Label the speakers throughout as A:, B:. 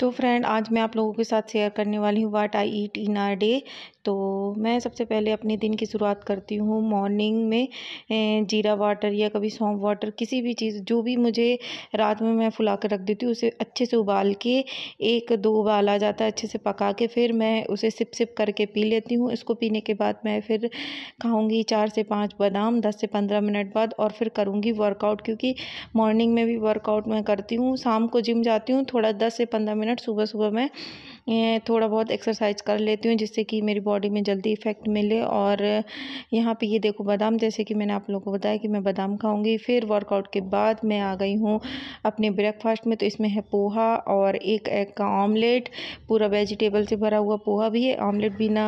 A: तो फ्रेंड आज मैं आप लोगों के साथ शेयर करने वाली हूँ वाट आई ईट इन आर डे तो मैं सबसे पहले अपने दिन की शुरुआत करती हूँ मॉर्निंग में जीरा वाटर या कभी सौंप वाटर किसी भी चीज़ जो भी मुझे रात में मैं फुला कर रख देती हूँ उसे अच्छे से उबाल के एक दो उबाल आ जाता है अच्छे से पका के फिर मैं उसे सिप सिप करके पी लेती हूँ इसको पीने के बाद मैं फिर खाऊँगी चार से पाँच बादाम दस से पंद्रह मिनट बाद और फिर करूँगी वर्कआउट क्योंकि मॉर्निंग में भी वर्कआउट मैं करती हूँ शाम को जिम जाती हूँ थोड़ा दस से पंद्रह मिनट सुबह सुबह मैं थोड़ा बहुत एक्सरसाइज कर लेती हूँ जिससे कि मेरी बॉडी में जल्दी इफ़ेक्ट मिले और यहाँ पे ये देखो बादाम जैसे कि मैंने आप लोगों को बताया कि मैं बादाम खाऊंगी फिर वर्कआउट के बाद मैं आ गई हूँ अपने ब्रेकफास्ट में तो इसमें है पोहा और एक एग का ऑमलेट पूरा वेजिटेबल से भरा हुआ पोहा भी है ऑमलेट बिना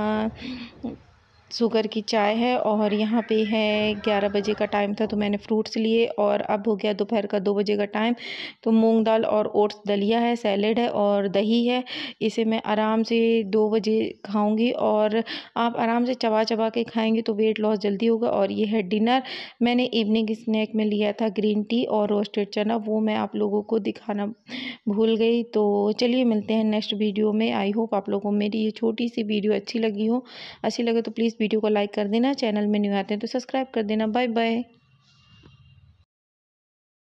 A: शुगर की चाय है और यहाँ पे है ग्यारह बजे का टाइम था तो मैंने फ्रूट्स लिए और अब हो गया दोपहर का दो बजे का टाइम तो मूंग दाल और ओट्स दलिया है सैलेड है और दही है इसे मैं आराम से दो बजे खाऊंगी और आप आराम से चबा चबा के खाएंगे तो वेट लॉस जल्दी होगा और ये है डिनर मैंने इवनिंग स्नैक में लिया था ग्रीन टी और रोस्टेड चना वो मैं आप लोगों को दिखाना भूल गई तो चलिए मिलते हैं नेक्स्ट वीडियो में आई होप आप लोगों को मेरी ये छोटी सी वीडियो अच्छी लगी हो अच्छी लगे तो प्लीज़ वीडियो को लाइक कर देना चैनल में न्यू आते हैं तो सब्सक्राइब कर देना बाय बाय